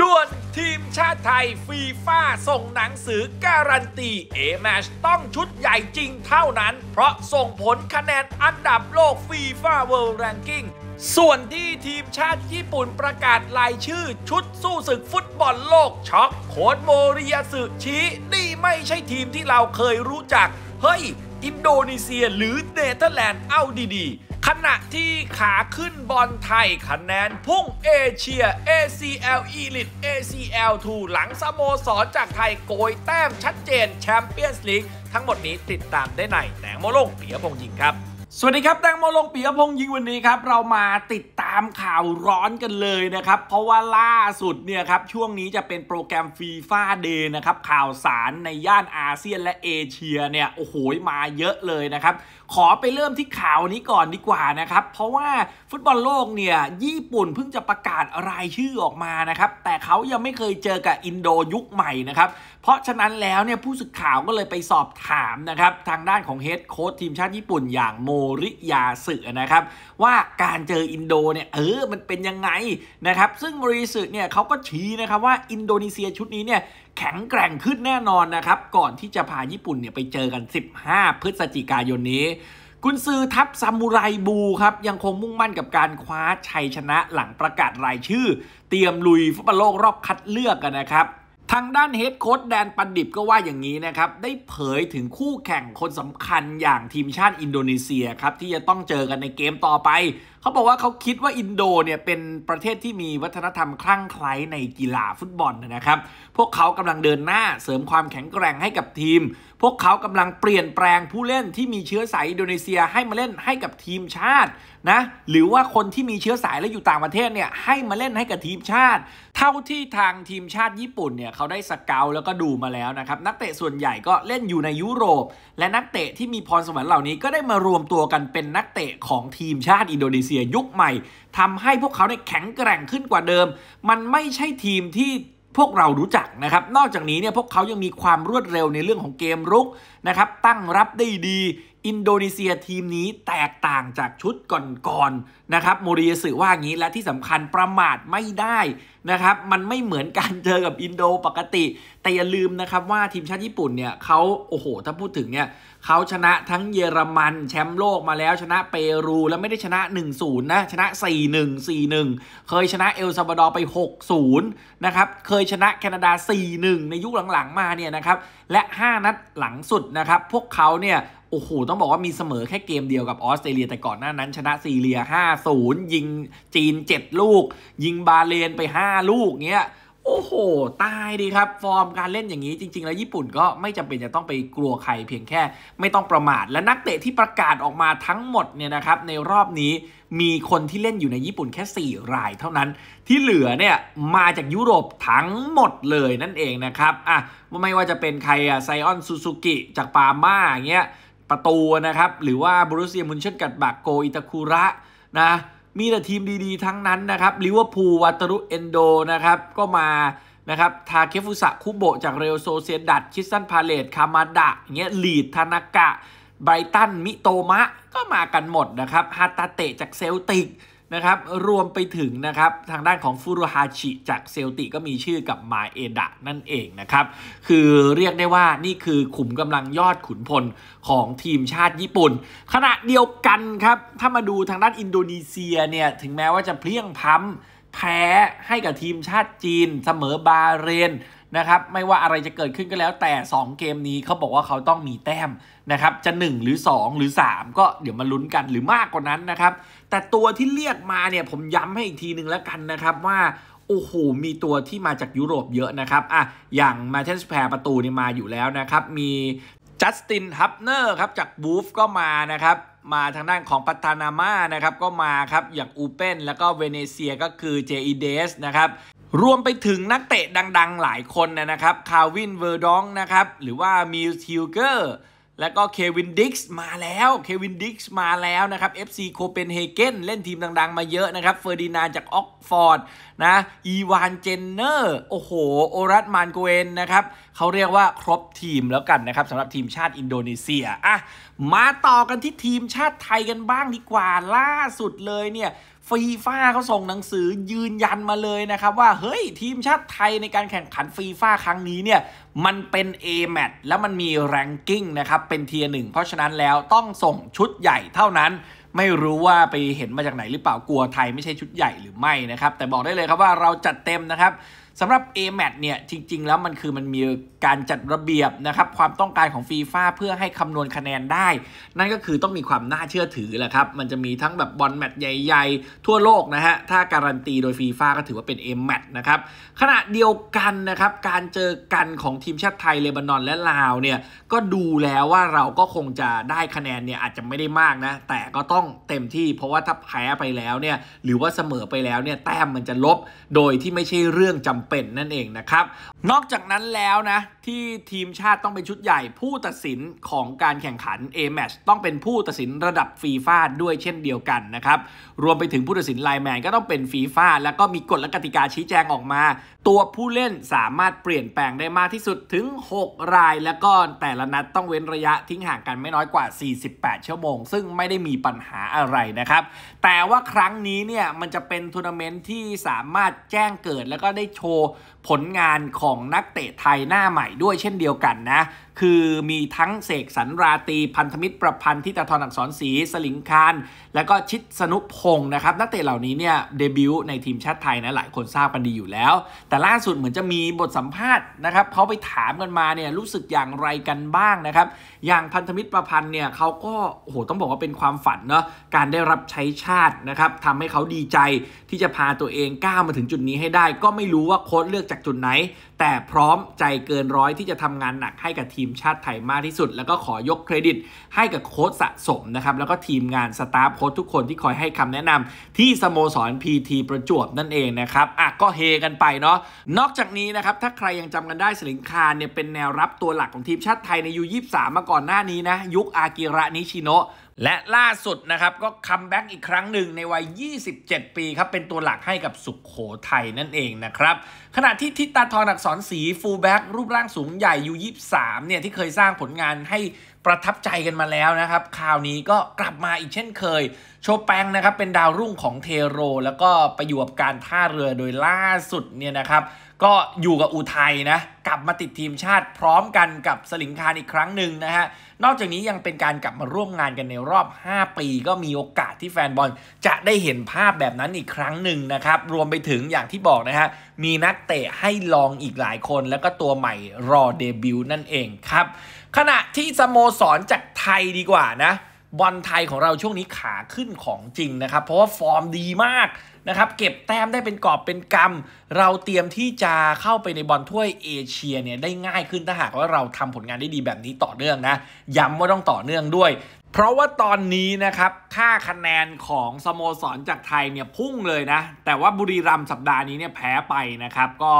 ด่วนทีมชาติไทยฟีฟ่าส่งหนังสือการันตีเอแมชต้องชุดใหญ่จริงเท่านั้น เพราะส่งผลคะแนนอันดับโลกฟีฟ่าเวิลด์แรงกิ้งส่วนที่ทีมชาติญี่ปุ่นประกาศรายชื่อ ชุดสู้ศึกฟุตบอลโลกช็อกโคดโมริยาสึชินี่ไม่ใช่ทีมที่เราเคยรู้จักเฮ้ยอินโดนีเซียหรือ เนเธอร์แลนด์ เอาดีๆขณะที่ขาขึ้นบอลไทยคะแนนพุ่งเอเชีย ACL Elite ACL 2หลังสโมสรจากไทยโกยแต้มชัดเจนแชมเปี้ยนส์ลีกทั้งหมดนี้ติดตามได้ในแตงโมโลกเปียพงยิงครับสวัสดีครับแตงโมลงปียพงษ์ยิงวันนี้ครับ เรามาติดตามข่าวร้อนกันเลยนะครับ เพราะว่าล่าสุด เนี่ยครับ ช่วงนี้จะเป็นโปรแกรมฟีฟ่าเดย์นะครับ ข่าวสารในย่านอาเซียน และเอเชียเนี่ย โอ้โหมาเยอะเลยนะครับ ขอไปเริ่มที่ข่าวนี้ก่อนดีกว่านะครับเพราะว่าฟุตบอลโลกเนี่ยญี่ปุ่น เพิ่งจะประกาศรายชื่อออกมานะครับแต่เขายังไม่เคยเจอกับอินโดยุคใหม่นะครับเพราะฉะนั้นแล้วเนี่ยผู้สื่อข่าวก็เลยไปสอบถามนะครับทางด้านของเฮดโค้ชทีมชาติญี่ปุ่นอย่างโมริยาสึนะครับว่าการเจออินโดเนี่ยเออมันเป็นยังไงนะครับ ซึ่งโมริสึเนี่ยเขาก็ชี้นะครับว่าอินโดนีเซียชุดนี้เนี่ยแข็งแกร่งขึ้นแน่นอนนะครับ ก่อนที่จะพาญี่ปุ่นเนี่ยไปเจอกัน 15 พฤศจิกายนนี้ กุนซือทัพซามูไรบูครับยังคงมุ่งมั่นกับการคว้าชัยชนะหลังประกาศรายชื่อ เตรียมลุยฟุตบอลโลกรอบคัดเลือกกันนะครับทางด้านเฮดโค้ชแดนปันดิบก็ว่าอย่างนี้นะครับ ได้เผยถึงคู่แข่งคนสำคัญอย่างทีมชาติอินโดนีเซียครับ ที่จะต้องเจอกันในเกมต่อไปเขาบอกว่าเขาคิดว่าอินโดเนี่ยเป็นประเทศที่มีวัฒนธรรมคลั่งไคล้ในกีฬาฟุตบอลนะครับพวกเขากำลังเดินหน้าเสริมความแข็งแกร่งให้กับทีม พวกเขากำลังเปลี่ยนแปลงผู้เล่นที่มีเชื้อสายอินโดนีเซียให้มาเล่นให้กับทีมชาตินะหรือว่าคนที่มีเชื้อสายและอยู่ต่างประเทศเนี่ย ให้มาเล่นให้กับทีมชาติ เท่าที่ทางทีมชาติญี่ปุ่นเนี่ยเขาได้สเกวแล้วก็ดูมาแล้วนะครับนักเตะส่วนใหญ่ก็เล่นอยู่ในยุโรป และนักเตะที่มีพรสวรรค์เหล่านี้ก็ได้มารวมตัวกันเป็นนักเตะของทีมชาติอินโดนีเซียซียยุคใหม่ ทำให้พวกเขาได้แข็งแกร่งขึ้นกว่าเดิม มันไม่ใช่ทีมที่พวกเรารู้จักนะครับ นอกจากนี้เนี่ยพวกเขายังมีความรวดเร็วในเรื่องของเกมรุก นะครับ ตั้งรับได้ดีอินโดนีเซียทีมนี้แตกต่างจากชุดก่อนๆนะครับโมริยสึว่างี้และที่สำคัญประมาทไม่ได้นะครับมันไม่เหมือนการเจอกับอินโดปกติ แต่อย่าลืมนะครับ ว่าทีมชาติญี่ปุ่นเนี่ยเขาโอ้โหถ้าพูดถึงเนี่ยเขาชนะทั้งเยอรมันแชมป์โลกมาแล้วชนะเปรู แล้วไม่ได้ชนะ 1-0 นะ ชนะ 4-1 4-1 เคยชนะเอลซาบาดอไป 6-0นะครับเคยชนะแคนาดา 4-1 ในยุคหลังๆมาเนี่ยนะครับและ 5 นัดหลังสุดนะครับพวกเขาเนี่ยโอ้โห ต้องบอกว่ามีเสมอแค่เกมเดียวกับออสเตรเลียแต่ก่อนหน้านั้นชนะซีเรีย5-0ยิงจีน 7 ลูก ยิงบาเลนไป 5 ลูกเงี้ยโอ้โห ตายดีครับ ฟอร์มการเล่นอย่างนี้จริง ๆ แล้วญี่ปุ่นก็ไม่จำเป็นจะต้องไปกลัวใครเพียงแค่ไม่ต้องประมาทและนักเตะที่ประกาศออกมาทั้งหมดเนี่ยนะครับ ในรอบนี้มีคนที่เล่นอยู่ในญี่ปุ่นแค่ 4 รายเท่านั้นที่เหลือเนี่ยมาจากยุโรปทั้งหมดเลยนั่นเองนะครับอ่ะไม่ว่าจะเป็นใครอะไซออนซูซูกิจากปาม่าเงี้ยประตูนะครับ หรือว่าบรูเซียมุนเชนกัดบากโกอิตาคุระนะมีแต่ทีมดีๆทั้งนั้นนะครับลิเวอร์พูลวัตรุเอนโด นะครับ ก็มานะครับ ทาเคฟุสะ คุโบจากเรลโซเซดัตคิสันพาเลตคามาดะเงี้ยลีดธนากะ ไบรตัน มิโตมะก็มากันหมดนะครับ ฮาตาเตะจากเซลติกะครับรวมไปถึงนะครับทางด้านของฟูรุฮาชิจากเซลติก็มีชื่อกับมาเอดะนั่นเองนะครับ คือเรียกได้ว่านี่คือขุมกำลังยอดขุนพลของทีมชาติญี่ปุ่น ขณะเดียวกันครับถ้ามาดูทางด้านอินโดนีเซียเนี่ยถึงแม้ว่าจะเพลียงพ้ำแพ้ให้กับทีมชาติจีนเสมอบาเรนนะครับไม่ว่าอะไรจะเกิดขึ้นก็แล้วแต่ 2 เกมนี้เขาบอกว่าเขาต้องมีแต้มนะครับจะ 1 หรือ 2 หรือ 3 ก็เดี๋ยวมาลุ้นกันหรือมากกว่านั้นนะครับแต่ตัวที่เรียกมาเนี่ย ผมย้ำให้อีกทีหนึ่งแล้วกันนะครับว่า โอ้โห มีตัวที่มาจากยุโรปเยอะนะครับอ่ะอย่างมาเทนสแพร์ประตูนี่มาอยู่แล้วนะครับ มีจัสตินฮับเนอร์ครับจากบูฟก็มานะครับ มาทางด้านของปัตานามานะครับก็มาครับอย่างอูเปนแล้วก็เวเนเซียก็คือเจอีเดสนะครับรวมไปถึงนักเตะดังๆ หลายคนนะครับ คาวิน เวอร์ดอง นะครับ หรือว่ามิลทิลเกอร์ แล้วก็เควินดิกส์มาแล้ว เควินดิกส์มาแล้วนะครับ FC โคเปนเฮเกนเล่นทีมดัง ๆ มาเยอะนะครับ เฟอร์ดินานจากออกฟอร์ดนะ อีวานเจนเนอร์ โอ้โห โอรัสมานโกเอนนะครับเขาเรียกว่าครบทีมแล้วกันนะครับสำหรับทีมชาติอินโดนีเซียอ่ะมาต่อกันที่ทีมชาติไทยกันบ้างดีกว่าล่าสุดเลยเนี่ยฟีฟ่าเขาส่งหนังสือ ยืนยันมาเลยนะครับว่าเฮ้ยทีมชาติไทยในการแข่งขันฟีฟ่าครั้งนี้เนี่ย มันเป็น A m a t แล้วมันมีแรงกิ้งนะครับ เป็นเทียร์หนึ่งเพราะฉะนั้นแล้วต้องส่งชุดใหญ่เท่านั้น ไม่รู้ว่าไปเห็นมาจากไหนหรือเปล่ากลัวไทยไม่ใช่ชุดใหญ่หรือไม่นะครับแต่บอกได้เลยครับว่าเราจัดเต็มนะครับสำหรับ a m a t เนี่ยจริงๆ แล้วมันคือมันมีการจัดระเบียบนะครับความต้องการของฟีฟ่าเพื่อให้คำนวณคะแนนได้ นั่นก็คือต้องมีความน่าเชื่อถือแหละครับมันจะมีทั้งแบบบอลแมตช์ใหญ่ๆ ทั่วโลกนะฮะ ถ้าการันตีโดยฟีฟ่าก็ถือว่าเป็น a m a t นะครับ ขณะเดียวกันนะครับ การเจอกันของทีมชาติไทย เลบานอนและลาวเนี่ยก็ดูแล้วว่าเราก็คงจะได้คะแนนเนี่ยอาจจะไม่ได้มากนะแต่ก็ต้องเต็มที่เพราะว่าถ้าแพ้ไปแล้วเนี่ยหรือว่าเสมอไปแล้วเนี่ยแต้มมันจะลบโดยที่ไม่ใช่เรื่องจำเป็น นั่นเองนะครับ นอกจากนั้นแล้วนะที่ทีมชาติต้อง เป็นชุดใหญ่ผู้ตัดสินของการแข่งขัน A match ต้องเป็นผู้ตัดสินระดับฟีฟ่าด้วยเช่นเดียวกันนะครับ รวมไปถึงผู้ตัดสินไลแมนก็ต้องเป็นฟีฟ่าแล้ว ก็มีกฎและกติกาชี้แจงออกมา ตัวผู้เล่นสามารถเปลี่ยนแปลงได้มากที่สุดถึง 6 รายแล้วก็แต่ละนัดต้องเว้นระยะทิ้งห่างกันไม่น้อยกว่า 48ชั่วโมง ซึ่งไม่ได้มีปัญหาอะไรนะครับแต่ว่าครั้งนี้เนี่ยมันจะเป็นทัวร์นาเมนต์ที่สามารถแจ้งเกิดแล้วก็ได้โชว for ผลงานของนักเตะไทยหน้าใหม่ด้วยเช่นเดียวกันนะ คือมีทั้งเสกสรรราตีพันธมิตรประพันธ์ที่ตาทอนอักษรศรีสลิงคารและก็ชิดสนุพงศ์นะครับ นักเตะเหล่านี้เนี่ย เดบิวต์ในทีมชาติไทยนะ หลายคนทราบกันดีอยู่แล้ว แต่ล่าสุดเหมือนจะมีบทสัมภาษณ์นะครับเขาไปถามกันมาเนี่ย รู้สึกอย่างไรกันบ้างนะครับอย่างพันธมิตรประพันธ์เนี่ยเขาก็โอ้โหต้องบอกว่าเป็นความฝันเนาะการได้รับใช้ชาตินะครับทำให้เขาดีใจที่จะพาตัวเองก้าวมาถึงจุดนี้ให้ได้ ก็ไม่รู้ว่าโค้ชเลือกากจุดไหนแต่พร้อมใจเกินร้อยที่จะทำงานหนักให้กับทีมชาติไทยมากที่สุดแล้วก็ขอยกเครดิต ให้กับโค้ชสะสมนะครับ แล้วก็ทีมงานสตาฟโค้ชทุกคนที่คอยให้คำแนะนำที่สโมสรพีทีประจวบนั่นเองนะครับ อ่ะ ก็เฮกันไปเนาะนอกจากนี้นะครับถ้าใครยังจำกันได้สลิงคารเนี่ยเป็นแนวรับตัวหลักของทีมชาติไทยในยูยสามาก่อนหน้านี้นะยุคอากิระนิชิโนะและล่าสุดนะครับก็คัมแบ็กอีกครั้งหนึ่งในวัย 27 ปีครับ เป็นตัวหลักให้กับสุขโขทัยนั่นเองนะครับขณะที่ทิตาทรอักษรสีฟูลแบ็กรูปร่างสูงใหญ่ยู23เนี่ย ที่เคยสร้างผลงานใหประทับใจกันมาแล้วนะครับคราวนี้ก็กลับมาอีกเช่นเคย โชแปงนะครับเป็นดาวรุ่งของเทโร แล้วก็ไปอยู่กับการท่าเรือโดยล่าสุดเนี่ยนะครับ ก็อยู่กับอุทัยนะกลับมาติดทีมชาติพร้อมกันกับสลิงคารอีกครั้งหนึ่งนะฮะนอกจากนี้ยังเป็นการกลับมาร่วมงานกันในรอบ 5 ปี ก็มีโอกาสที่แฟนบอลจะได้เห็นภาพแบบนั้นอีกครั้งหนึ่งนะครับรวมไปถึงอย่างที่บอกนะฮะมีนักเตะให้ลองอีกหลายคน แล้วก็ตัวใหม่รอเดบิวต์นั่นเองครับขณะที่สโมสรจากไทยดีกว่านะบอลไทยของเราช่วงนี้ขาขึ้นของจริงนะครับ เพราะว่าฟอร์มดีมากนะครับเก็บแต้มได้เป็นกอบเป็นกำเราเตรียมที่จะเข้าไปในบอลถ้วยเอเชียเนี่ยได้ง่ายขึ้นถ้าหากว่าเราทำผลงานได้ดีแบบนี้ต่อเนื่องนะย้ำว่าต้องต่อเนื่องด้วย เพราะว่าตอนนี้นะครับค่าคะแนนของสโมสรจากไทยเนี่ยพุ่งเลยนะแต่ว่าบุรีรัมย์สัปดาห์นี้เนี่ยแพ้ไปนะครับก็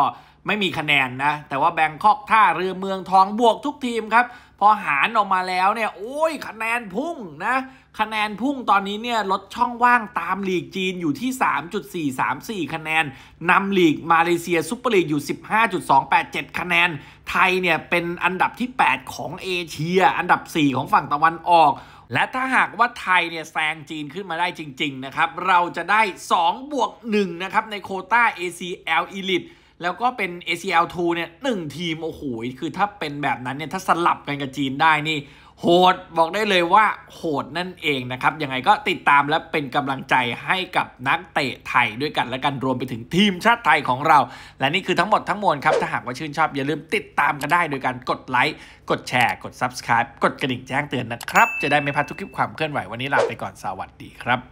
ไม่มีคะแนนนะ แต่ว่าแบงคอก ท่า เรือเมือง ทอง บวกทุกทีมครับ พอหารออกมาแล้วเนี่ย โอ้ยคะแนนพุ่งนะ คะแนนพุ่งตอนนี้เนี่ย ลดช่องว่างตามลีกจีนอยู่ที่ 3.434 คะแนน นำลีกมาเลเซียซุปเปอร์ลีก อยู่ 15.287 คะแนน ไทยเนี่ย เป็นอันดับที่ 8 ของเอเชีย อันดับ 4 ของฝั่งตะวันออก และถ้าหากว่าไทยเนี่ยแซงจีนขึ้นมาได้จริงๆนะครับ เราจะได้2บวก1นะครับในโคต้า ACL Elite แล้วก็เป็น ACL 2เนี่ยหนึ่งทีมโอ้โหคือถ้าเป็นแบบนั้นเนี่ยถ้าสลับกันกับจีนได้นี่โหดบอกได้เลยว่าโหด นั่นเองนะครับยังไงก็ติดตามและเป็นกำลังใจให้กับนักเตะไทยด้วยกันและกันรวมไปถึงทีมชาติไทยของเรา และนี่คือทั้งหมดทั้งมวลครับ ถ้าหากว่าชื่นชอบ อย่าลืมติดตามกันได้โดยการกดไลค์ กดแชร์กด Subscribe กดกระดิ่งแจ้งเตือนนะครับ จะได้ไม่พลาดทุกคลิปความเคลื่อนไหววันนี้ลาไปก่อนสวัสดีครับ